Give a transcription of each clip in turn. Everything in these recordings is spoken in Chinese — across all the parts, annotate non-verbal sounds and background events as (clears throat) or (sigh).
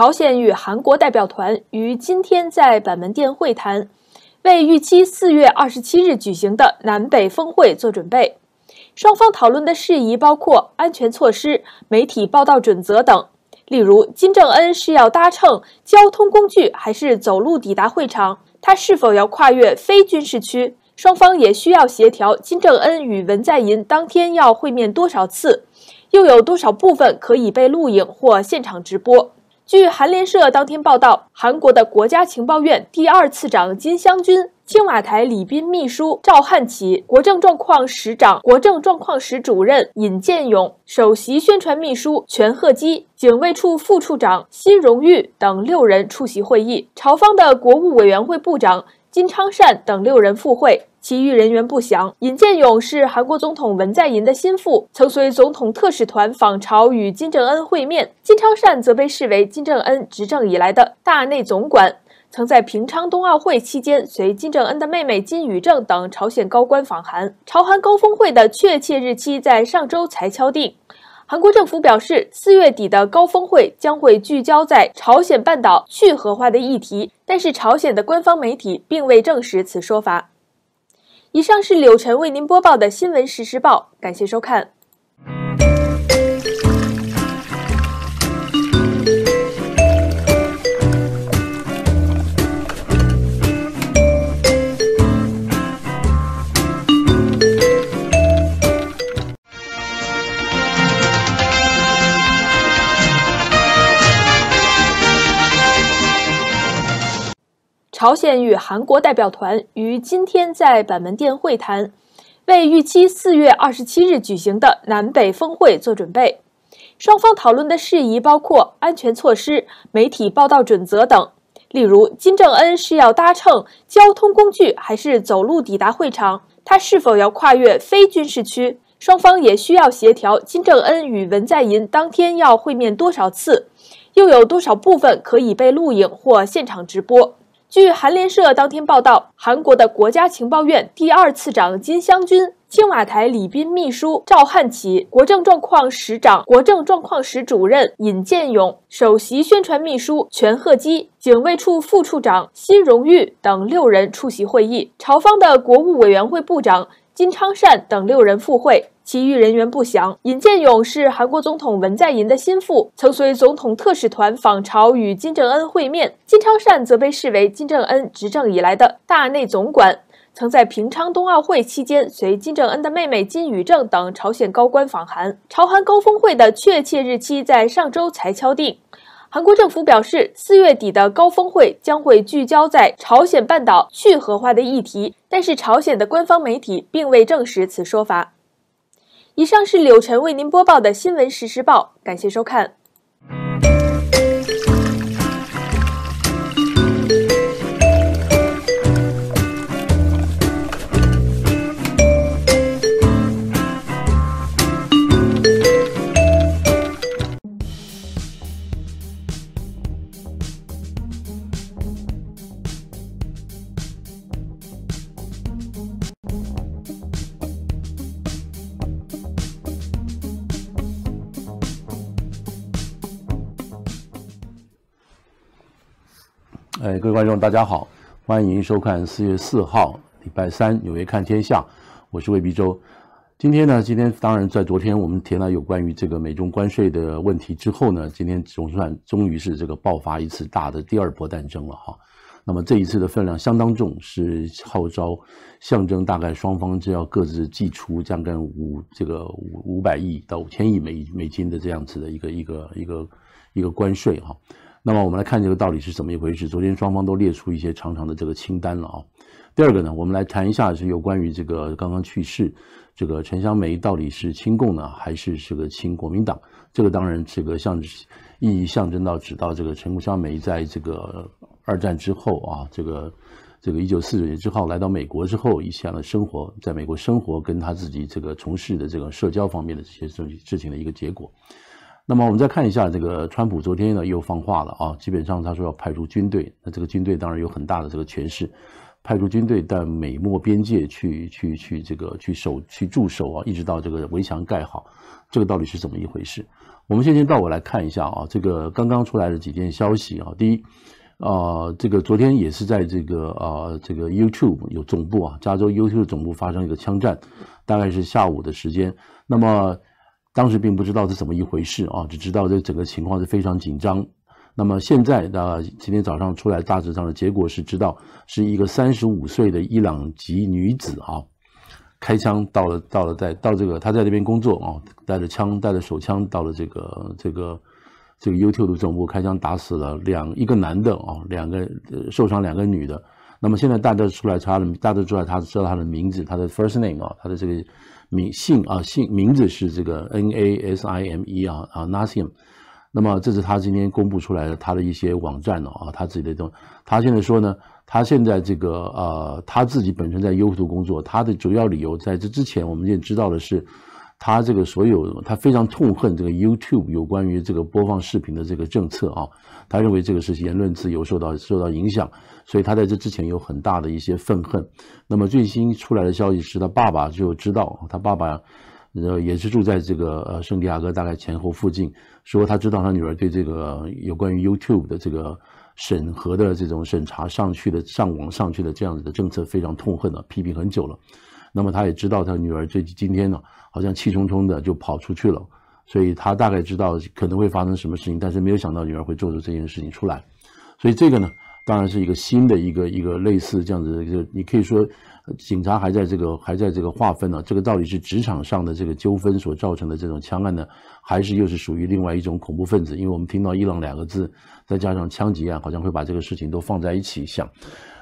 朝鲜与韩国代表团于今天在板门店会谈，为预期四月二十七日举行的南北峰会做准备。双方讨论的事宜包括安全措施、媒体报道准则等。例如，金正恩是要搭乘交通工具还是走路抵达会场？他是否要跨越非军事区？双方也需要协调金正恩与文在寅当天要会面多少次，又有多少部分可以被录影或现场直播。据韩联社当天报道，韩国的国家情报院第二次长金湘军、青瓦台礼宾秘书赵汉奇、国政状况室长、国政状况室主任尹建勇、首席宣传秘书全赫基、警卫处副处长辛荣玉等六人出席会议。朝方的国务委员会部长。金昌善等六人赴会，其余人员不详。尹建勇是韩国总统文在寅的心腹，曾随总统特使团访朝与金正恩会面。金昌善则被视为金正恩执政以来的大内总管，曾在平昌冬奥会期间随金正恩的妹妹金宇正等朝鲜高官访韩。朝韩高峰会的确切日期在上周才敲定。韩国政府表示，四月底的高峰会将会聚焦在朝鲜半岛去核化的议题，但是朝鲜的官方媒体并未证实此说法。以上是柳晨为您播报的新闻实时报，感谢收看。朝鲜与韩国代表团于今天在板门店会谈，为预期四月二十七日举行的南北峰会做准备。双方讨论的事宜包括安全措施、媒体报道准则等。例如，金正恩是要搭乘交通工具还是走路抵达会场？他是否要跨越非军事区？双方也需要协调金正恩与文在寅当天要会面多少次，又有多少部分可以被录影或现场直播。据韩联社当天报道，韩国的国家情报院第二次长金湘军、青瓦台礼宾秘书赵汉奇、国政状况室长、国政状况室主任尹建勇、首席宣传秘书全赫基、警卫处副处长辛荣玉等六人出席会议。朝方的国务委员会部长。金昌善等六人赴会，其余人员不详。尹建勇是韩国总统文在寅的心腹，曾随总统特使团访朝与金正恩会面。金昌善则被视为金正恩执政以来的大内总管，曾在平昌冬奥会期间随金正恩的妹妹金宇正等朝鲜高官访韩。朝韩高峰会的确切日期在上周才敲定。韩国政府表示，四月底的高峰会将会聚焦在朝鲜半岛去核化的议题，但是朝鲜的官方媒体并未证实此说法。以上是柳晨为您播报的新闻实时报，感谢收看。观众大家好，欢迎收看四月四号礼拜三《纽约看天下》，我是魏碧洲。今天呢，今天当然在昨天我们提了有关于这个美中关税的问题之后呢，今天总算终于是这个爆发一次大的第二波战争了哈。那么这一次的分量相当重，是号召象征大概双方就要各自寄出将近五这个五五百亿到五千亿美美金的这样子的一个一个一个一个关税哈。那么我们来看这个到底是怎么一回事。昨天双方都列出一些长长的这个清单了啊。第二个呢，我们来谈一下是有关于这个刚刚去世这个陈香梅到底是亲共呢，还是这个亲国民党？这个当然这个象征意义象征到指到这个陈香梅在这个二战之后啊，这个这个一九四九年之后来到美国之后，一下的生活在美国生活跟他自己这个从事的这个社交方面的这些事事情的一个结果。那么我们再看一下这个，川普昨天呢又放话了啊，基本上他说要派出军队，那这个军队当然有很大的这个权势，派出军队在美墨边界去去去这个去守去驻守啊，一直到这个围墙盖好，这个到底是怎么一回事？我们先先到我来看一下啊，这个刚刚出来的几件消息啊，第一，啊这个昨天也是在这个啊这个 YouTube 有总部啊，加州 YouTube 总部发生一个枪战，大概是下午的时间，那么。当时并不知道是怎么一回事啊，只知道这整个情况是非常紧张。那么现在呢，今天早上出来大致上的结果是知道是一个三十五岁的伊朗籍女子啊，开枪到了到了在到这个她在这边工作啊，带着枪带着手枪到了这个这个这个 YouTube 总部开枪打死了两一个男的啊，两个受伤两个女的。那么现在大家出来查的，大家出来他知道他的名字，他的 first name 啊，他的这个。名姓啊姓名字是这个 N A S I M E 啊啊 Nasim，那么这是他今天公布出来的他的一些网站呢啊他自己的东，他现在说呢，他现在这个呃他自己本身在优酷工作，他的主要理由在这之前我们也知道的是。他这个所有，他非常痛恨这个 YouTube 有关于这个播放视频的这个政策啊，他认为这个是言论自由受到受到影响，所以他在这之前有很大的一些愤恨。那么最新出来的消息是他爸爸就知道，他爸爸，呃，也是住在这个呃圣地亚哥大概前后附近，说他知道他女儿对这个有关于 YouTube 的这个审核的这种审查上去的上网上去的这样子的政策非常痛恨啊，批评很久了。那么他也知道他女儿近今天呢，好像气冲冲的就跑出去了，所以他大概知道可能会发生什么事情，但是没有想到女儿会做出这件事情出来，所以这个呢，当然是一个新的一个一个类似这样子，就你可以说。警察还在这个还在这个划分呢，这个到底是职场上的这个纠纷所造成的这种枪案呢，还是又是属于另外一种恐怖分子？因为我们听到伊朗两个字，再加上枪击案，好像会把这个事情都放在一起想。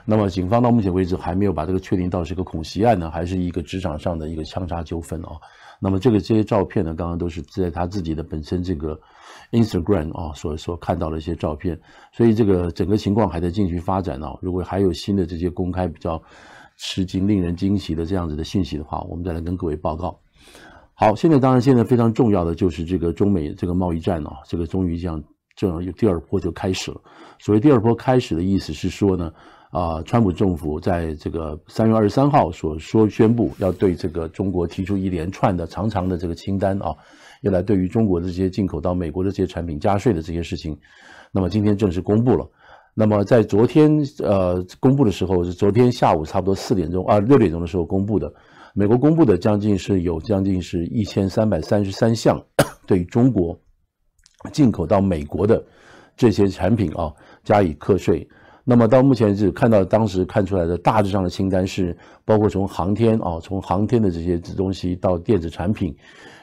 那么警方到目前为止还没有把这个确定到是个恐袭案呢，还是一个职场上的一个枪杀纠纷啊？那么这个这些照片呢，刚刚都是在他自己的本身这个 Instagram 啊所所看到了一些照片，所以这个整个情况还在继续发展呢。如果还有新的这些公开比较。吃惊、令人惊喜的这样子的信息的话，我们再来跟各位报告。好，现在当然现在非常重要的就是这个中美这个贸易战啊，这个终于样这样有第二波就开始了。所谓第二波开始的意思是说呢，啊，川普政府在这个三月二十三号所说宣布要对这个中国提出一连串的长长的这个清单啊，要来对于中国这些进口到美国的这些产品加税的这些事情，那么今天正式公布了。那么在昨天呃公布的时候是昨天下午差不多四点钟啊六点钟的时候公布的，美国公布的将近是有将近是一千三百三十三项，对中国进口到美国的这些产品啊加以课税。那么到目前为止看到当时看出来的大致上的清单是包括从航天啊从航天的这些东西到电子产品。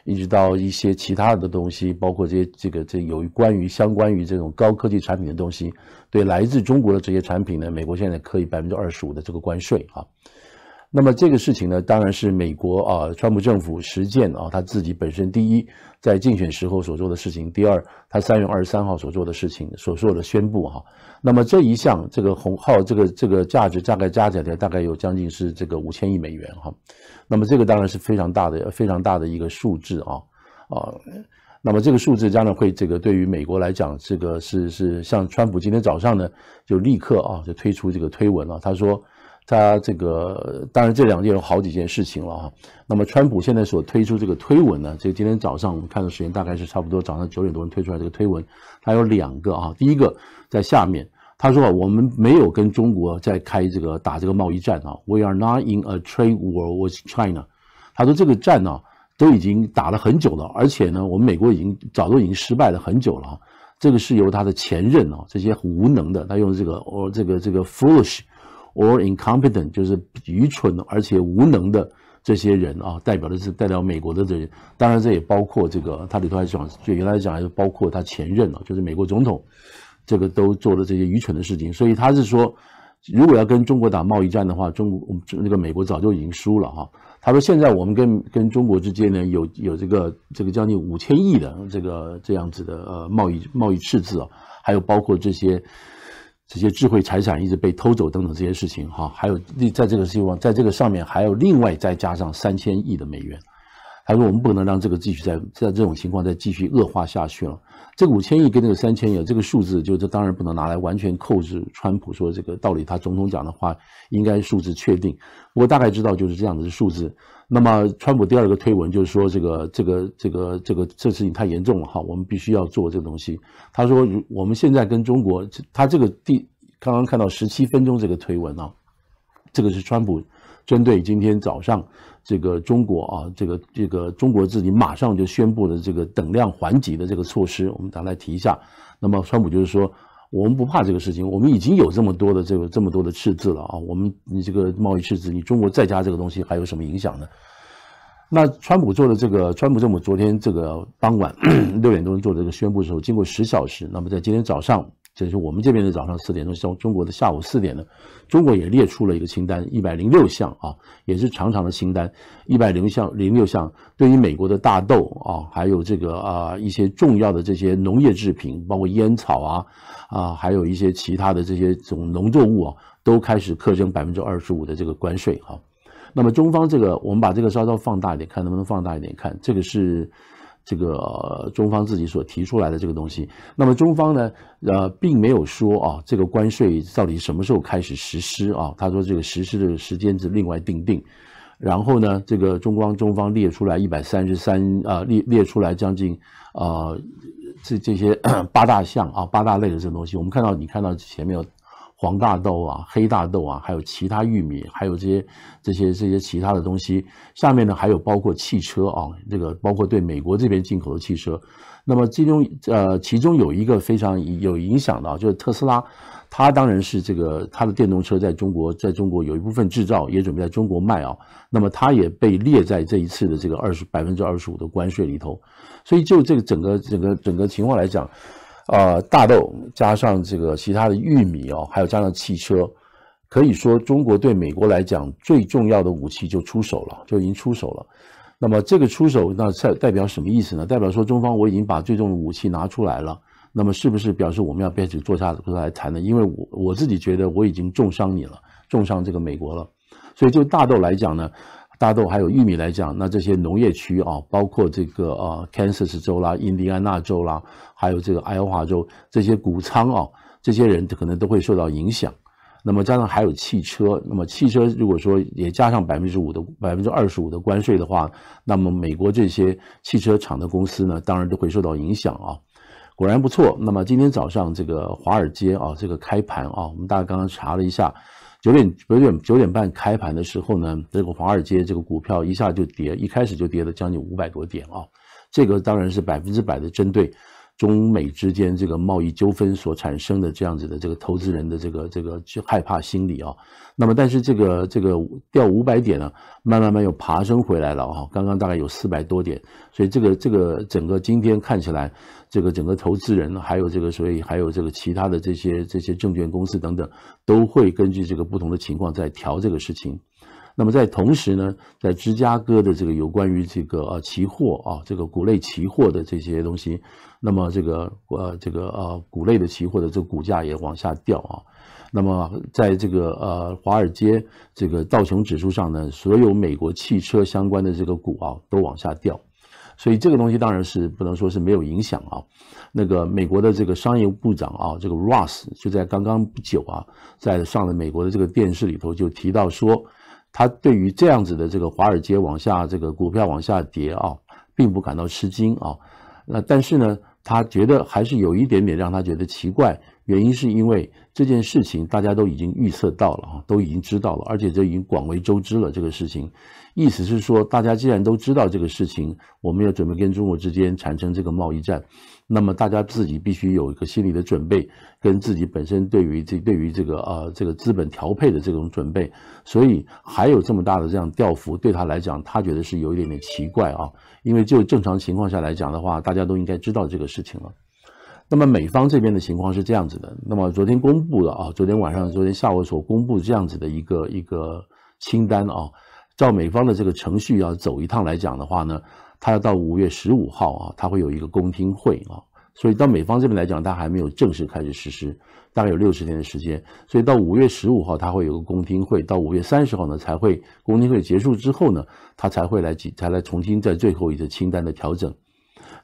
一直到一些其他的东西，包括这些这个这有关于相关于这种高科技产品的东西，对来自中国的这些产品呢，美国现在可以百分之二十五的这个关税啊。那么这个事情呢，当然是美国啊，川普政府实践啊，他自己本身第一，在竞选时候所做的事情，第二，他三月二十三号所做的事情，所做的宣布哈。那么这一项这个红号这个这个价值大概加起来大概有将近是这个五千亿美元哈。那么这个当然是非常大的非常大的一个数字啊啊。那么这个数字当然会这个对于美国来讲这个是是像川普今天早上呢就立刻啊就推出这个推文了，他说。他这个当然，这两件有好几件事情了啊。那么，川普现在所推出这个推文呢，就今天早上我们看的时间大概是差不多早上九点多钟推出来这个推文。他有两个啊，第一个在下面，他说：“我们没有跟中国在开这个打这个贸易战啊，We are not in a trade war with China。”他说这个战呢都已经打了很久了，而且呢，我们美国已经早都已经失败了很久了。啊。这个是由他的前任啊，这些无能的，他用这个哦，这个这个 foolish。or incompetent 就是愚蠢而且无能的这些人啊，代表的是代表美国的这些，当然这也包括这个，它里头还讲，就原来讲还是包括他前任啊，就是美国总统，这个都做了这些愚蠢的事情，所以他是说，如果要跟中国打贸易战的话，中国那个美国早就已经输了哈。他说现在我们跟跟中国之间呢有有这个这个将近五千亿的这个这样子的呃贸易贸易赤字啊，还有包括这些。这些智慧财产一直被偷走等等这些事情哈，还有在这个希望在这个上面还有另外再加上三千亿的美元，他说我们不能让这个继续在在这种情况再继续恶化下去了。这五千亿跟这个三千亿这个数字，就这当然不能拿来完全扣制川普说这个道理，他总统讲的话应该数字确定。我大概知道就是这样子的数字。那么，川普第二个推文就是说，这个、这个、这个、这个，这事情太严重了哈，我们必须要做这个东西。他说，我们现在跟中国，他这个第刚刚看到十七分钟这个推文啊，这个是川普针对今天早上这个中国啊，这个、这个中国自己马上就宣布的这个等量缓解的这个措施，我们再来提一下。那么，川普就是说。我们不怕这个事情，我们已经有这么多的这个这么多的赤字了啊！我们你这个贸易赤字，你中国再加这个东西还有什么影响呢？那川普做的这个，川普政府昨天这个傍晚六点多钟做这个宣布的时候，经过十小时，那么在今天早上。就是我们这边的早上四点钟，像中国的下午四点呢，中国也列出了一个清单，一百零六项啊，也是长长的清单，一百零项，零六项，对于美国的大豆啊，还有这个啊一些重要的这些农业制品，包括烟草啊，啊还有一些其他的这些种农作物啊，都开始课征百分之二十五的这个关税哈。那么中方这个，我们把这个稍稍放大一点，看能不能放大一点看，这个是。这个中方自己所提出来的这个东西，那么中方呢，呃，并没有说啊，这个关税到底什么时候开始实施啊？他说这个实施的时间是另外定定。然后呢，这个中光中方列出来一百三十三啊，列列出来将近啊，这这些 (clears throat) 八大项啊，八大类的这个东西，我们看到你看到前面。有黄大豆啊，黑大豆啊，还有其他玉米，还有这些这些这些其他的东西。下面呢，还有包括汽车啊，这个包括对美国这边进口的汽车。那么其中呃，其中有一个非常有影响的，就是特斯拉。它当然是这个它的电动车在中国，在中国有一部分制造，也准备在中国卖啊。那么它也被列在这一次的这个二十百分之二十五的关税里头。所以就这个整个整个整个情况来讲。啊，大豆加上这个其他的玉米哦，还有加上汽车，可以说中国对美国来讲最重要的武器就出手了，就已经出手了。那么这个出手，那代代表什么意思呢？代表说中方我已经把最重的武器拿出来了。那么是不是表示我们要开始坐下来谈呢？因为我我自己觉得我已经重伤你了，重伤这个美国了。所以就大豆来讲呢。大豆还有玉米来讲，那这些农业区啊，包括这个呃，Kansas 州啦、印第安纳州啦，还有这个爱荷华州这些谷仓啊，这些人可能都会受到影响。那么加上还有汽车，那么汽车如果说也加上百分之五的百分之二十五的关税的话，那么美国这些汽车厂的公司呢，当然都会受到影响啊。果然不错。那么今天早上这个华尔街啊，这个开盘啊，我们大家刚刚查了一下。九点九点九点半开盘的时候呢，这个华尔街这个股票一下就跌，一开始就跌了将近五百多点啊！这个当然是百分之百的针对。中美之间这个贸易纠纷所产生的这样子的这个投资人的这个这个害怕心理啊，那么但是这个这个掉五百点呢，慢慢慢又爬升回来了啊，刚刚大概有四百多点，所以这个这个整个今天看起来，这个整个投资人还有这个所以还有这个其他的这些这些证券公司等等，都会根据这个不同的情况在调这个事情，那么在同时呢，在芝加哥的这个有关于这个呃期货啊，这个谷类期货的这些东西。那么这个呃这个呃谷类的期货的这个股价也往下掉啊，那么在这个呃华尔街这个道琼指数上呢，所有美国汽车相关的这个股啊都往下掉，所以这个东西当然是不能说是没有影响啊。那个美国的这个商业部长啊，这个 Ross 就在刚刚不久啊，在上了美国的这个电视里头就提到说，他对于这样子的这个华尔街往下这个股票往下跌啊，并不感到吃惊啊。那但是呢，他觉得还是有一点点让他觉得奇怪，原因是因为。这件事情大家都已经预测到了啊，都已经知道了，而且这已经广为周知了。这个事情，意思是说，大家既然都知道这个事情，我们要准备跟中国之间产生这个贸易战，那么大家自己必须有一个心理的准备，跟自己本身对于这对于这个呃这个资本调配的这种准备。所以还有这么大的这样调幅，对他来讲，他觉得是有一点点奇怪啊，因为就正常情况下来讲的话，大家都应该知道这个事情了。那么美方这边的情况是这样子的，那么昨天公布的啊，昨天晚上、昨天下午所公布这样子的一个一个清单啊，照美方的这个程序要走一趟来讲的话呢，它要到五月十五号啊，它会有一个公听会啊，所以到美方这边来讲，它还没有正式开始实施，大概有六十天的时间，所以到五月十五号它会有个公听会，到五月三十号呢才会公听会结束之后呢，它才会来几才来重新再做最后一次清单的调整。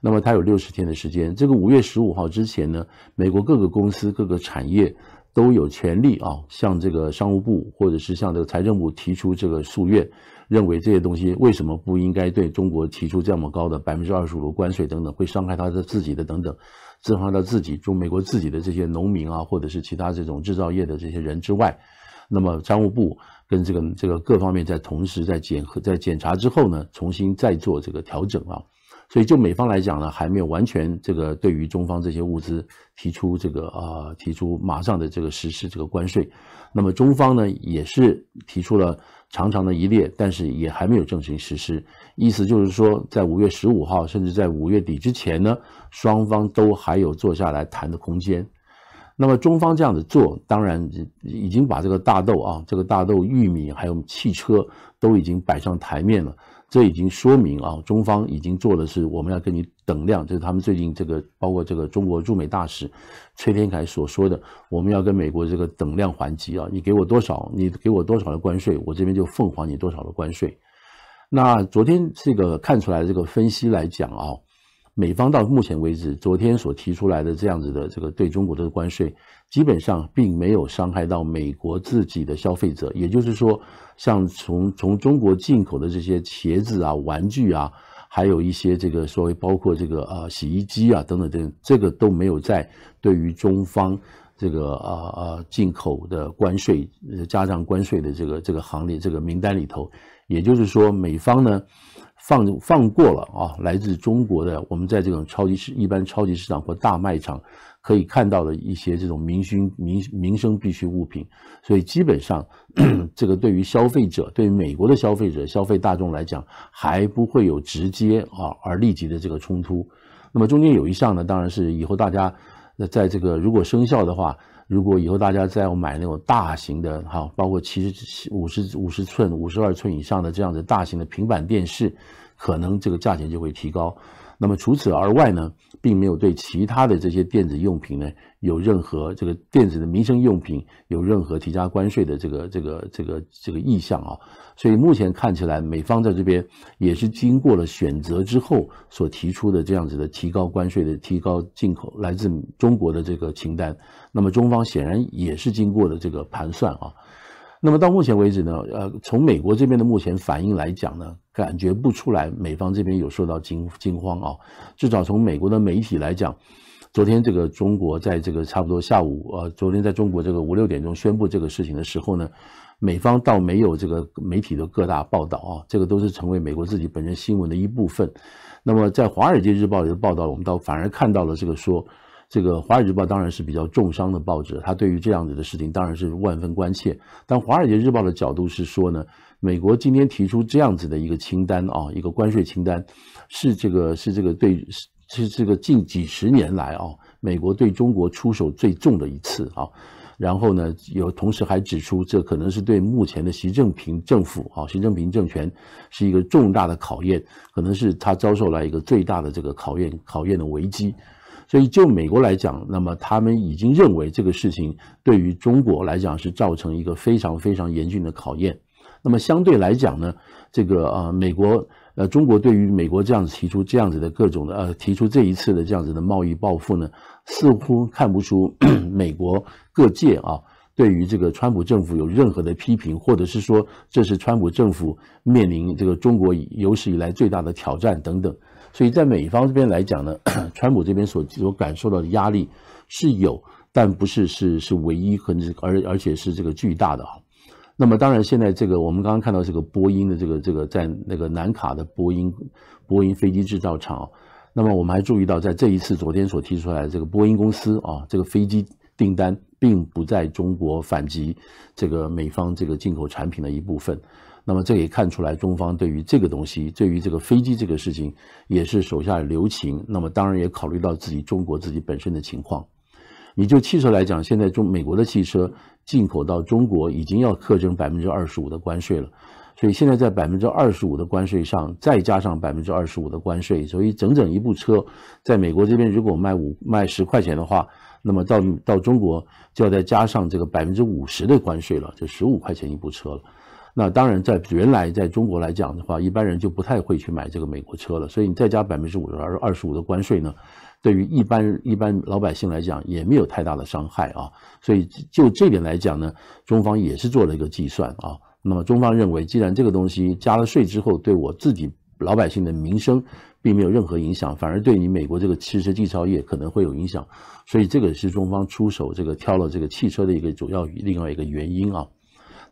那么它有六十天的时间，这个五月十五号之前呢，美国各个公司、各个产业都有权利啊，向这个商务部或者是向这个财政部提出这个诉愿，认为这些东西为什么不应该对中国提出这么高的百分之二十五的关税等等，会伤害他的自己的等等，伤害到自己中美国自己的这些农民啊，或者是其他这种制造业的这些人之外，那么商务部跟这个这个各方面在同时在检核在检查之后呢，重新再做这个调整啊。所以就美方来讲呢，还没有完全这个对于中方这些物资提出这个啊提出马上的这个实施这个关税。那么中方呢也是提出了长长的一列，但是也还没有正式实施。意思就是说，在五月十五号甚至在五月底之前呢，双方都还有坐下来谈的空间。那么中方这样子做，当然已经把这个大豆啊、这个大豆、玉米还有汽车都已经摆上台面了。这已经说明啊，中方已经做了，是我们要跟你等量，这是他们最近这个包括这个中国驻美大使崔天凯所说的，我们要跟美国这个等量还击啊，你给我多少，你给我多少的关税，我这边就奉还你多少的关税。那昨天这个看出来这个分析来讲啊。美方到目前为止，昨天所提出来的这样子的这个对中国的关税，基本上并没有伤害到美国自己的消费者。也就是说，像从从中国进口的这些鞋子啊、玩具啊，还有一些这个所谓包括这个呃洗衣机啊等等等，这个都没有在对于中方这个啊啊进口的关税加上关税的这个这个行列这个名单里头。也就是说，美方呢。放放过了啊！来自中国的，我们在这种超级市、一般超级市场或大卖场，可以看到的一些这种明星、民民生必需物品，所以基本上，(clears throat) 这个对于消费者，对于美国的消费者、消费大众来讲，还不会有直接啊而立即的这个冲突。那么中间有一项呢，当然是以后大家那在这个如果生效的话，如果以后大家再要买那种大型的哈，包括七十五十、五十寸、五十二寸以上的这样的大型的平板电视。可能这个价钱就会提高，那么除此而外呢，并没有对其他的这些电子用品呢有任何这个电子的民生用品有任何提加关税的这个这个这个这个意向啊。所以目前看起来，美方在这边也是经过了选择之后所提出的这样子的提高关税的提高进口来自中国的这个清单。那么中方显然也是经过了这个盘算啊。那么到目前为止呢，呃，从美国这边的目前反应来讲呢，感觉不出来美方这边有受到惊惊慌啊。至少从美国的媒体来讲，昨天这个中国在这个差不多下午，呃，昨天在中国这个五六点钟宣布这个事情的时候呢，美方倒没有这个媒体的各大报道啊，这个都是成为美国自己本人新闻的一部分。那么在《华尔街日报》里的报道，我们倒反而看到了这个说。这个《华尔街日报》当然是比较重伤的报纸，他对于这样子的事情当然是万分关切。但《华尔街日报》的角度是说呢，美国今天提出这样子的一个清单啊，一个关税清单，是这个是这个对是这个近几十年来啊，美国对中国出手最重的一次啊。然后呢，有同时还指出，这可能是对目前的习近平政府啊，习近平政权是一个重大的考验，可能是他遭受了一个最大的这个考验考验的危机。所以，就美国来讲，那么他们已经认为这个事情对于中国来讲是造成一个非常非常严峻的考验。那么相对来讲呢，这个啊，美国呃，中国对于美国这样子提出这样子的各种的呃，提出这一次的这样子的贸易报复呢，似乎看不出 (coughs) 美国各界啊，对于这个川普政府有任何的批评，或者是说这是川普政府面临这个中国有史以来最大的挑战等等。所以在美方这边来讲呢，(clears throat) 川普这边所所感受到的压力是有，但不是是是唯一和而而且是这个巨大的哈。那么当然，现在这个我们刚刚看到这个波音的这个这个在那个南卡的波音波音飞机制造厂，那么我们还注意到，在这一次昨天所提出来的这个波音公司啊，这个飞机订单并不在中国反击这个美方这个进口产品的一部分。那么这也看出来，中方对于这个东西，对于这个飞机这个事情，也是手下留情。那么当然也考虑到自己中国自己本身的情况。你就汽车来讲，现在中美国的汽车进口到中国已经要课征百分之二十五的关税了。所以现在在百分之二十五的关税上，再加上百分之二十五的关税，所以整整一部车，在美国这边如果卖五卖十块钱的话，那么到到中国就要再加上这个百分之五十的关税了，就十五块钱一部车了。那当然，在原来在中国来讲的话，一般人就不太会去买这个美国车了。所以你再加百分之五十二二十五的关税呢？对于一般一般老百姓来讲，也没有太大的伤害啊。所以就这点来讲呢，中方也是做了一个计算啊。那么中方认为，既然这个东西加了税之后，对我自己老百姓的民生并没有任何影响，反而对你美国这个汽车制造业可能会有影响。所以这个是中方出手这个挑了这个汽车的一个主要另外一个原因啊。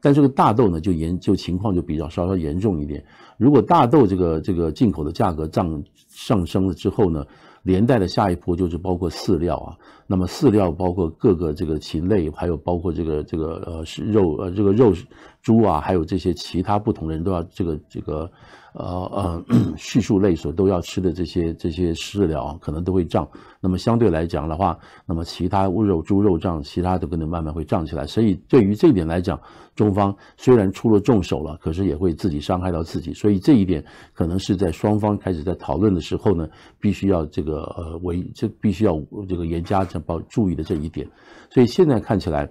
但这个大豆呢，就严就情况就比较稍稍严重一点。如果大豆这个这个进口的价格涨上升了之后呢，连带的下一步就是包括饲料啊，那么饲料包括各个这个禽类，还有包括这个这个呃肉呃这个肉猪啊，还有这些其他不同的人都要这个这个。呃呃，(clears throat) 叙述类所都要吃的这些这些饲料，可能都会涨。那么相对来讲的话，那么其他物肉猪肉涨，其他都可能慢慢会涨起来。所以对于这一点来讲，中方虽然出了重手了，可是也会自己伤害到自己。所以这一点可能是在双方开始在讨论的时候呢，必须要这个呃为这必须要这个严加这保注意的这一点。所以现在看起来。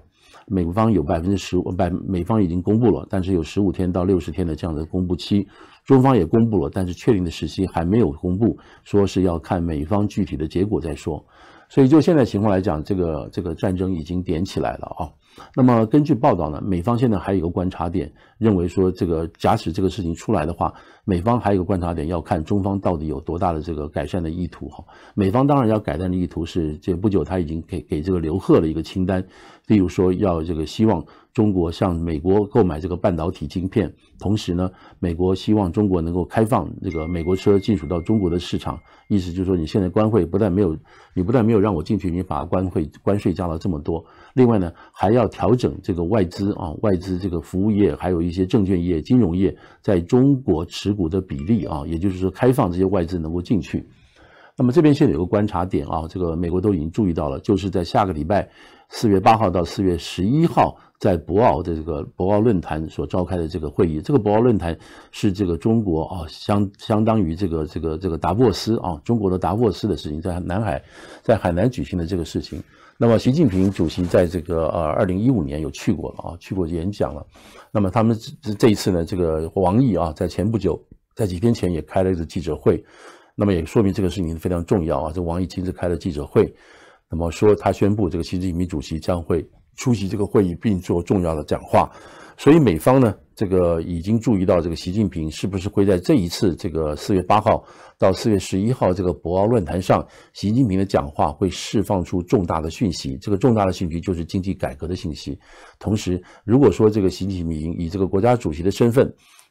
美方有百分之十五，百美方已经公布了，但是有十五天到六十天的这样的公布期。中方也公布了，但是确定的时期还没有公布，说是要看美方具体的结果再说。所以就现在情况来讲，这个这个战争已经点起来了啊。那么根据报道呢，美方现在还有一个观察点。认为说，这个假使这个事情出来的话，美方还有一个观察点，要看中方到底有多大的这个改善的意图哈。美方当然要改善的意图是，这不久他已经给给这个刘鹤了一个清单，例如说要这个希望中国向美国购买这个半导体晶片，同时呢，美国希望中国能够开放这个美国车进入到中国的市场。意思就是说，你现在关税不但没有，你不但没有让我进去，你把关税关税加了这么多，另外呢，还要调整这个外资啊，外资这个服务业还有。一些证券业、金融业在中国持股的比例啊，也就是说开放这些外资能够进去。那么这边现在有个观察点啊，这个美国都已经注意到了，就是在下个礼拜四月八号到四月十一号。在博鳌的这个博鳌论坛所召开的这个会议，这个博鳌论坛是这个中国啊相相当于这个这个这个达沃斯啊中国的达沃斯的事情，在南海，在海南举行的这个事情。那么习近平主席在这个呃二零一五年有去过了啊，去过演讲了。那么他们这这一次呢，这个王毅啊，在前不久，在几天前也开了一个记者会，那么也说明这个事情非常重要啊。这王毅亲自开了记者会，那么说他宣布这个习近平主席将会。出席这个会议并做重要的讲话，所以美方呢，这个已经注意到这个习近平是不是会在这一次这个四月八号到四月十一号这个博鳌论坛上，习近平的讲话会释放出重大的讯息。这个重大的讯息就是经济改革的信息。同时，如果说这个习近平以这个国家主席的身份。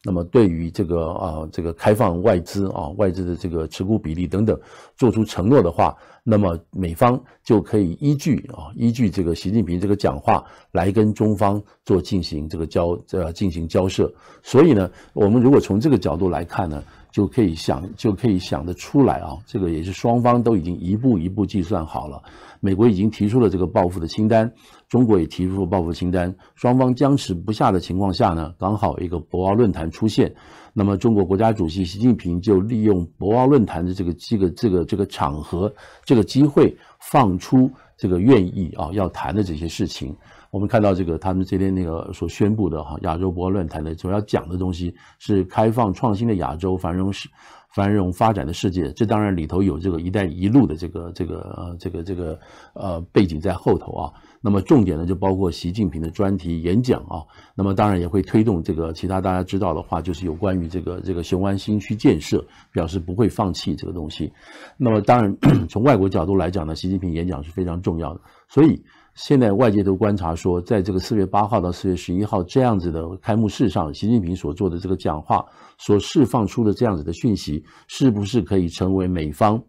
那么对于这个啊，这个开放外资啊，外资的这个持股比例等等，做出承诺的话，那么美方就可以依据啊，依据这个习近平这个讲话来跟中方做进行这个交呃进行交涉。所以呢，我们如果从这个角度来看呢？就可以想就可以想得出来啊，这个也是双方都已经一步一步计算好了。美国已经提出了这个报复的清单，中国也提出了报复清单。双方僵持不下的情况下呢，刚好一个博鳌论坛出现，那么中国国家主席习近平就利用博鳌论坛的这个这个这个这个场合这个机会，放出这个愿意啊要谈的这些事情。我们看到这个，他们这边那个所宣布的哈，亚洲博鳌论坛的主要讲的东西是开放创新的亚洲繁荣世繁荣发展的世界。这当然里头有这个“一带一路”的这个这个呃这个这个呃背景在后头啊。那么重点呢，就包括习近平的专题演讲啊。那么当然也会推动这个其他大家知道的话，就是有关于这个这个雄安新区建设，表示不会放弃这个东西。那么当然 (clears throat) 从外国角度来讲呢，习近平演讲是非常重要的，所以。现在外界都观察说，在这个四月八号到四月十一号这样子的开幕式上，习近平所做的这个讲话所释放出的这样子的讯息，是不是可以成为美方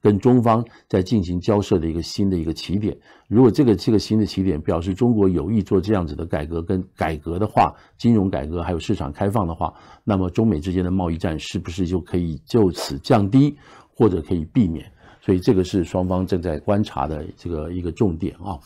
跟中方在进行交涉的一个新的一个起点？如果这个这个新的起点表示中国有意做这样子的改革跟改革的话，金融改革还有市场开放的话，那么中美之间的贸易战是不是就可以就此降低或者可以避免？所以这个是双方正在观察的这个一个重点啊。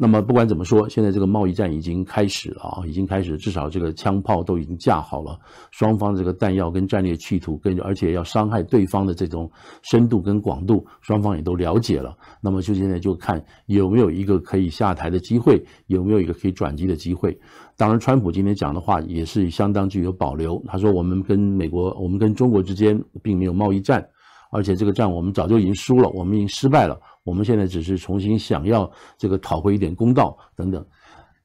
那么不管怎么说，现在这个贸易战已经开始了啊，已经开始，至少这个枪炮都已经架好了，双方这个弹药跟战略企图，跟而且要伤害对方的这种深度跟广度，双方也都了解了。那么就现在就看有没有一个可以下台的机会，有没有一个可以转机的机会。当然，川普今天讲的话也是相当具有保留，他说我们跟美国，我们跟中国之间并没有贸易战。而且这个战我们早就已经输了，我们已经失败了。我们现在只是重新想要这个讨回一点公道等等。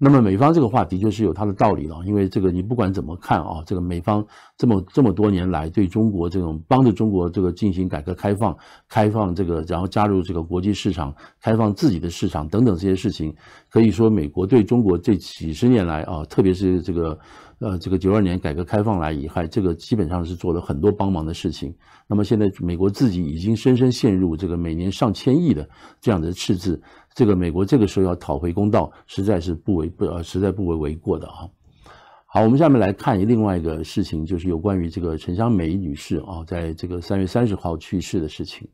那么美方这个话的确是有它的道理了，因为这个你不管怎么看啊，这个美方这么这么多年来对中国这种帮助中国这个进行改革开放、开放这个，然后加入这个国际市场、开放自己的市场等等这些事情，可以说美国对中国这几十年来啊，特别是这个，呃，这个九二年改革开放来以后，这个基本上是做了很多帮忙的事情。那么现在美国自己已经深深陷入这个每年上千亿的这样的赤字。这个美国这个时候要讨回公道，实在是不为不呃，实在不为为过的啊。好，我们下面来看另外一个事情，就是有关于这个陈香梅女士啊，在这个三月三十号去世的事情。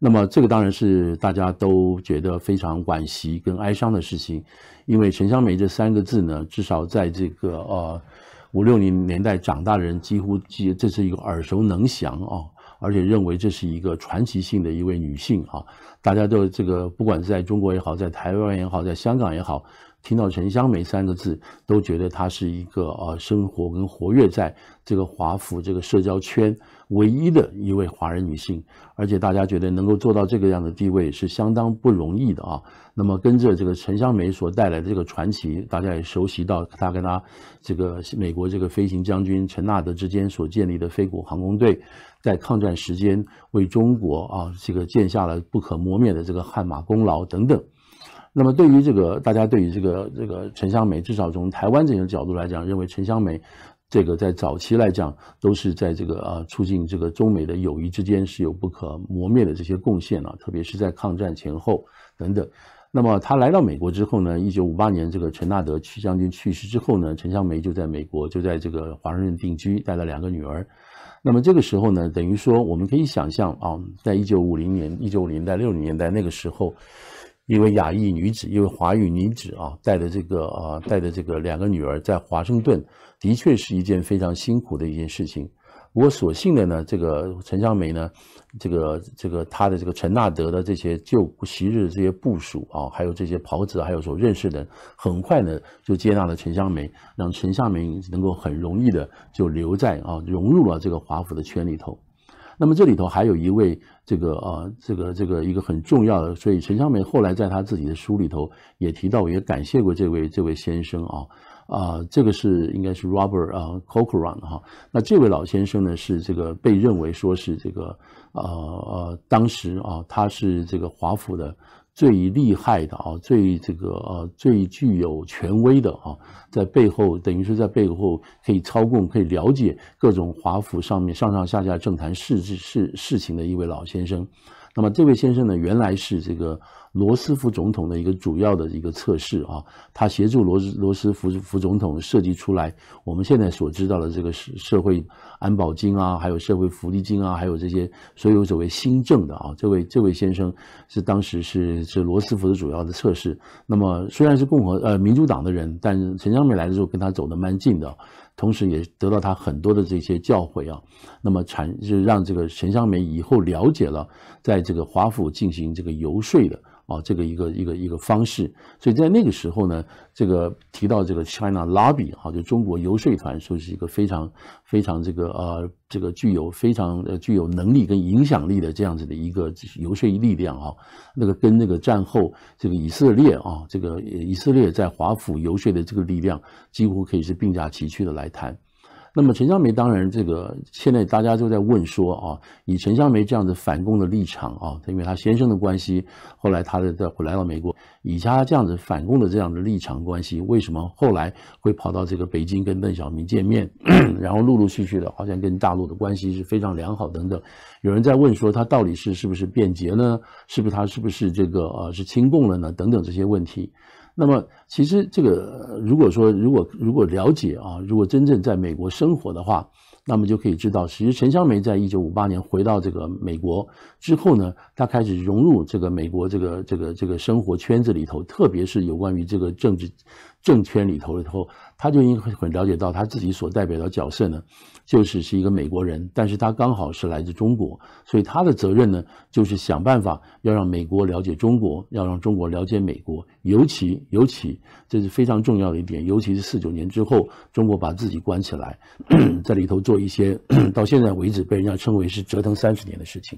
那么这个当然是大家都觉得非常惋惜跟哀伤的事情，因为陈香梅这三个字呢，至少在这个呃五六零年代长大的人，几乎这这是一个耳熟能详啊。而且认为这是一个传奇性的一位女性啊，大家都这个不管在中国也好，在台湾也好，在香港也好，听到陈香梅三个字，都觉得她是一个呃生活跟活跃在这个华府这个社交圈。唯一的一位华人女性，而且大家觉得能够做到这个样的地位是相当不容易的啊。那么跟着这个陈香梅所带来的这个传奇，大家也熟悉到大跟他这个美国这个飞行将军陈纳德之间所建立的飞虎航空队，在抗战时间为中国啊这个建下了不可磨灭的这个汗马功劳等等。那么对于这个大家对于这个这个陈香梅，至少从台湾这个角度来讲，认为陈香梅。这个在早期来讲，都是在这个啊促进这个中美的友谊之间是有不可磨灭的这些贡献啊，特别是在抗战前后等等。那么他来到美国之后呢，一九五八年这个陈纳德将军去世之后呢，陈香梅就在美国就在这个华盛顿定居，带了两个女儿。那么这个时候呢，等于说我们可以想象啊，在一九五零年、一九五零代、六零年代那个时候。一位亚裔女子，一位华裔女子啊，带着这个啊，带着这个两个女儿在华盛顿，的确是一件非常辛苦的一件事情。不过所幸的呢，这个陈香梅呢，这个这个她的这个陈纳德的这些旧昔日这些部署啊，还有这些袍子，还有所认识的，很快呢就接纳了陈香梅，让陈香梅能够很容易的就留在啊，融入了这个华府的圈里头。那么这里头还有一位这个呃这个这个一个很重要的，所以陈香梅后来在他自己的书里头也提到，也感谢过这位这位先生啊啊，这个是应该是 Robert 啊 Corcoran 哈，那这位老先生呢是这个被认为说是这个呃呃当时啊他是这个华府的。最厉害的啊，最这个呃，最具有权威的啊，在背后等于是在背后可以操控、可以了解各种华府上面上上下下政坛事事事情的一位老先生。那么，这位先生呢，原来是这个。罗斯福总统的一个主要的一个测试啊，他协助罗斯罗斯福副总统设计出来我们现在所知道的这个社社会安保金啊，还有社会福利金啊，还有这些所有所谓新政的啊，这位这位先生是当时是是罗斯福的主要的测试。那么虽然是共和呃民主党的人，但陈江美来的时候跟他走得蛮近的。同时，也得到他很多的这些教诲啊，那么产就让这个陈香梅以后了解了，在这个华府进行这个游说的啊，这个一个一个一个方式，所以在那个时候呢。这个提到这个 China Lobby 哈，就中国游说团，说是一个非常非常这个呃这个具有非常呃具有能力跟影响力的这样子的一个游说力量啊，那个跟那个战后这个以色列啊，这个以色列在华府游说的这个力量，几乎可以是并驾齐驱的来谈。那么陈香梅当然这个现在大家都在问说啊，以陈香梅这样子反共的立场啊，因为他先生的关系，后来他的在来到美国，以他这样子反共的这样的立场关系，为什么后来会跑到这个北京跟邓小平见面，(coughs) 然后陆陆续续的，好像跟大陆的关系是非常良好等等，有人在问说他到底是是不是变节呢？是不是他是不是这个呃是亲共了呢？等等这些问题。那么，其实这个，如果说如果如果了解啊，如果真正在美国生活的话，那么就可以知道，其实陈香梅在一九五八年回到这个美国之后呢，她开始融入这个美国这个这个这个生活圈子里头，特别是有关于这个政治。政圈里头里后他就应该很了解到他自己所代表的角色呢，就是是一个美国人，但是他刚好是来自中国，所以他的责任呢，就是想办法要让美国了解中国，要让中国了解美国，尤其尤其这是非常重要的一点，尤其是四九年之后，中国把自己关起来，在里头做一些到现在为止被人家称为是折腾三十年的事情。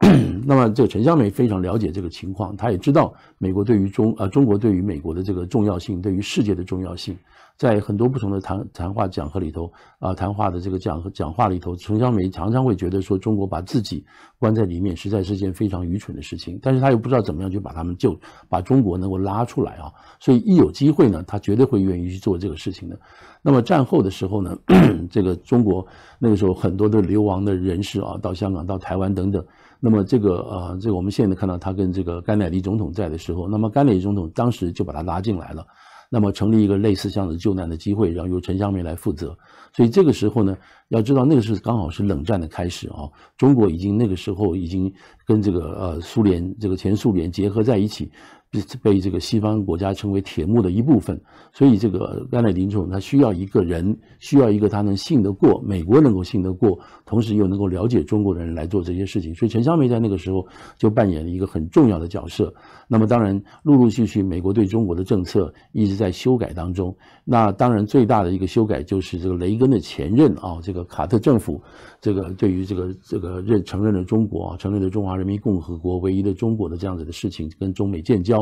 (clears throat) 那么，这陈香梅非常了解这个情况，他也知道美国对于中啊中国对于美国的这个重要性，对于世界的重要性。在很多不同的谈谈话、讲和里头啊，谈话的这个讲讲话里头，陈香梅常常会觉得说，中国把自己关在里面，实在是件非常愚蠢的事情。但是他又不知道怎么样去把他们救，把中国能够拉出来啊，所以一有机会呢，他绝对会愿意去做这个事情的。那么战后的时候呢，(clears throat) 这个中国那个时候很多的流亡的人士啊，到香港、到台湾等等。那么这个啊，这个我们现在看到他跟这个甘乃迪总统在的时候，那么甘乃迪总统当时就把他拉进来了。那么成立一个类似这样的救难的机会，然后由陈香梅来负责。所以这个时候呢，要知道那个是刚好是冷战的开始啊，中国已经那个时候已经跟这个呃苏联这个前苏联结合在一起。被这个西方国家称为铁幕的一部分，所以这个甘乃林总统他需要一个人，需要一个他能信得过，美国能够信得过，同时又能够了解中国的人来做这些事情。所以陈香梅在那个时候就扮演了一个很重要的角色。那么当然，陆陆续续美国对中国的政策一直在修改当中。那当然最大的一个修改就是这个雷根的前任啊，这个卡特政府，这个对于这个这个认承认了中国啊，承认了中华人民共和国唯一的中国的这样子的事情，跟中美建交。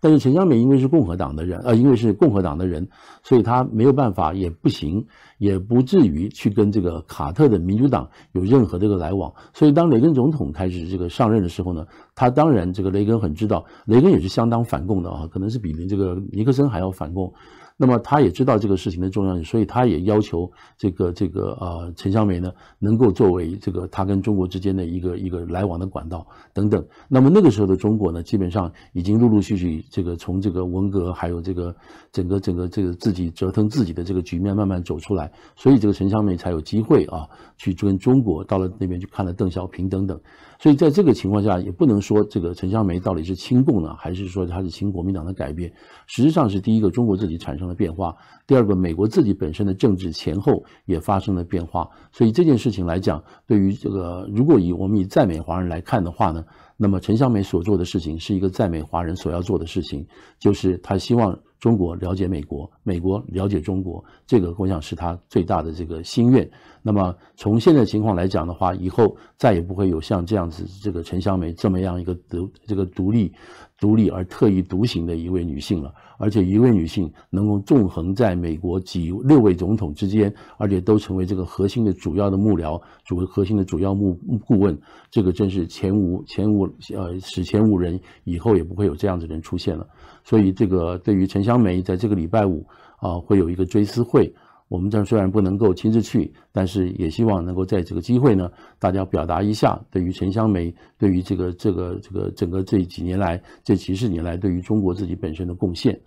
但是陈香美因为是共和党的人，呃，因为是共和党的人，所以他没有办法，也不行，也不至于去跟这个卡特的民主党有任何这个来往。所以当雷根总统开始这个上任的时候呢，他当然这个雷根很知道，雷根也是相当反共的啊，可能是比您这个尼克森还要反共。那么他也知道这个事情的重要性，所以他也要求这个这个呃陈香梅呢能够作为这个他跟中国之间的一个一个来往的管道等等。那么那个时候的中国呢，基本上已经陆陆续续这个从这个文革还有这个整个整个这个自己折腾自己的这个局面慢慢走出来，所以这个陈香梅才有机会啊去跟中国到了那边去看了邓小平等等。所以在这个情况下，也不能说这个陈香梅到底是亲共呢，还是说她是亲国民党的改变。实际上是第一个，中国自己产生了变化；第二个，美国自己本身的政治前后也发生了变化。所以这件事情来讲，对于这个，如果以我们以在美华人来看的话呢，那么陈香梅所做的事情是一个在美华人所要做的事情，就是他希望。中国了解美国，美国了解中国，这个我想是他最大的这个心愿。那么从现在情况来讲的话，以后再也不会有像这样子这个陈香梅这么样一个独这个独立。独立而特立独行的一位女性了，而且一位女性能够纵横在美国几六位总统之间，而且都成为这个核心的主要的幕僚，主核心的主要幕顾问，这个真是前无前无呃史前无人，以后也不会有这样子的人出现了。所以这个对于陈香梅，在这个礼拜五啊，会有一个追思会。我们这儿虽然不能够亲自去，但是也希望能够在这个机会呢，大家表达一下对于沉香梅，对于这个这个这个整个这几年来、这几十年来对于中国自己本身的贡献。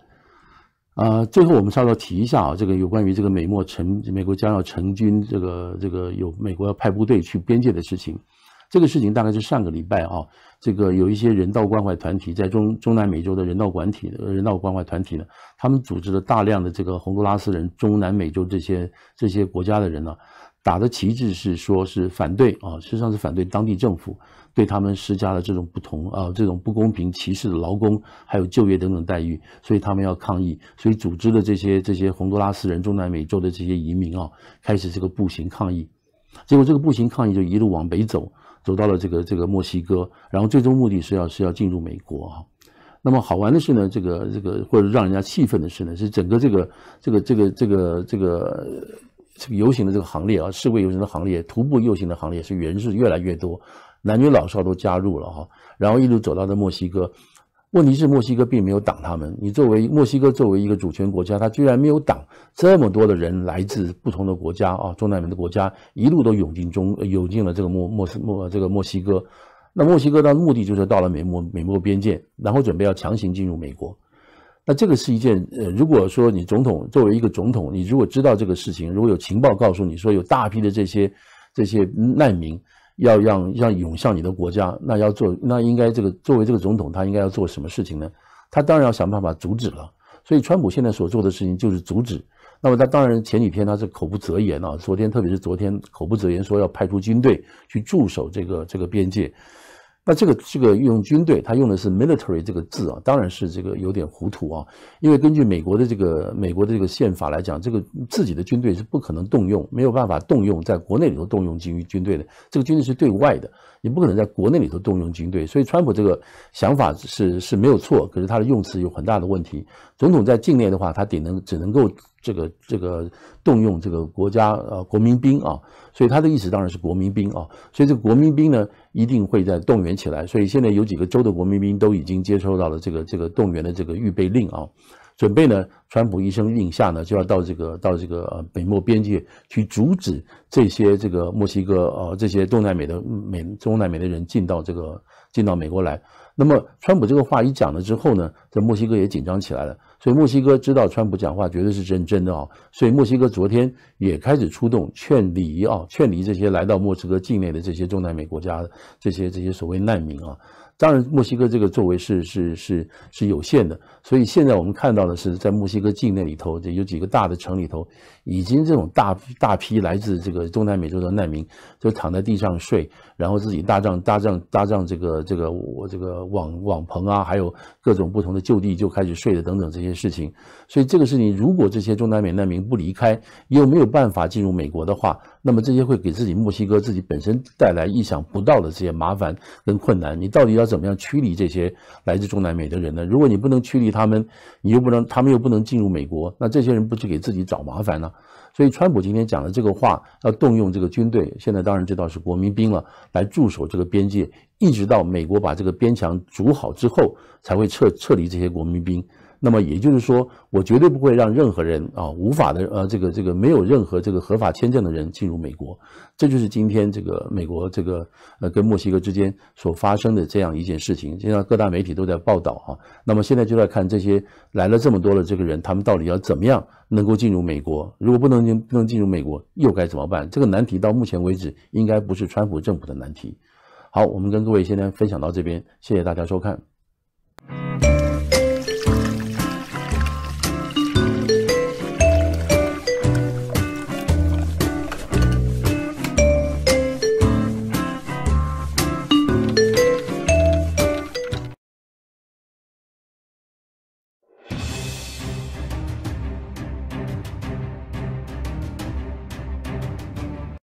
啊，最后我们稍稍提一下啊，这个有关于这个美墨成，美国将要成军，这个这个有美国要派部队去边界的事情。这个事情大概是上个礼拜啊，这个有一些人道关怀团体在中中南美洲的人道管体、人道关怀团体呢，他们组织了大量的这个洪都拉斯人、中南美洲这些这些国家的人呢，打的旗帜是说是反对啊，实际上是反对当地政府对他们施加了这种不同啊、这种不公平、歧视的劳工还有就业等等待遇，所以他们要抗议，所以组织了这些这些洪都拉斯人、中南美洲的这些移民啊，开始这个步行抗议，结果这个步行抗议就一路往北走。走到了这个这个墨西哥，然后最终目的是要是要进入美国啊。那么好玩的是呢，这个这个或者让人家气愤的是呢，是整个这个这个这个这个这个这个游行的这个行列啊，示威游行的行列，徒步游行的行列是人数越来越多，男女老少都加入了哈，然后一路走到了墨西哥。问题是墨西哥并没有挡他们。你作为墨西哥作为一个主权国家，他居然没有挡这么多的人来自不同的国家啊，中南美的国家一路都涌进中涌进了这个墨墨墨这个墨西哥。那墨西哥的目的就是到了美墨美墨边界，然后准备要强行进入美国。那这个是一件呃，如果说你总统作为一个总统，你如果知道这个事情，如果有情报告诉你说有大批的这些这些难民。要让让涌向你的国家，那要做那应该这个作为这个总统，他应该要做什么事情呢？他当然要想办法阻止了。所以川普现在所做的事情就是阻止。那么他当然前几天他是口不择言啊，昨天特别是昨天口不择言，说要派出军队去驻守这个这个边界。那这个这个用军队，他用的是 “military” 这个字啊，当然是这个有点糊涂啊，因为根据美国的这个美国的这个宪法来讲，这个自己的军队是不可能动用，没有办法动用在国内里头动用军军队的，这个军队是对外的。你不可能在国内里头动用军队，所以川普这个想法是是没有错，可是他的用词有很大的问题。总统在境内的话，他只能只能够这个这个动用这个国家呃国民兵啊，所以他的意思当然是国民兵啊，所以这个国民兵呢一定会在动员起来，所以现在有几个州的国民兵都已经接收到了这个这个动员的这个预备令啊。准备呢？川普一声令下呢，就要到这个到这个北墨边界去阻止这些这个墨西哥呃这些东南美的美中南美的人进到这个进到美国来。那么川普这个话一讲了之后呢，这墨西哥也紧张起来了。所以墨西哥知道川普讲话绝对是认真的啊，所以墨西哥昨天也开始出动劝离啊，劝离这些来到墨西哥境内的这些中南美国家这些这些所谓难民啊。当然，墨西哥这个作为是是是是有限的，所以现在我们看到的是，在墨西哥境内里头，这有几个大的城里头，已经这种大大批来自这个中南美洲的难民，就躺在地上睡，然后自己搭帐搭帐搭帐这个这个我这个网网棚啊，还有各种不同的就地就开始睡的等等这些事情。所以这个事情，如果这些中南美难民不离开，又没有办法进入美国的话。那么这些会给自己墨西哥自己本身带来意想不到的这些麻烦跟困难，你到底要怎么样驱离这些来自中南美的人呢？如果你不能驱离他们，你又不能，他们又不能进入美国，那这些人不去给自己找麻烦呢？所以川普今天讲的这个话，要动用这个军队，现在当然知道是国民兵了，来驻守这个边界，一直到美国把这个边墙筑好之后，才会撤撤离这些国民兵。那么也就是说，我绝对不会让任何人啊，无法的呃，这个这个没有任何这个合法签证的人进入美国。这就是今天这个美国这个呃跟墨西哥之间所发生的这样一件事情，现在各大媒体都在报道啊。那么现在就在看这些来了这么多的这个人，他们到底要怎么样能够进入美国？如果不能进不能进入美国，又该怎么办？这个难题到目前为止应该不是川普政府的难题。好，我们跟各位现在分享到这边，谢谢大家收看。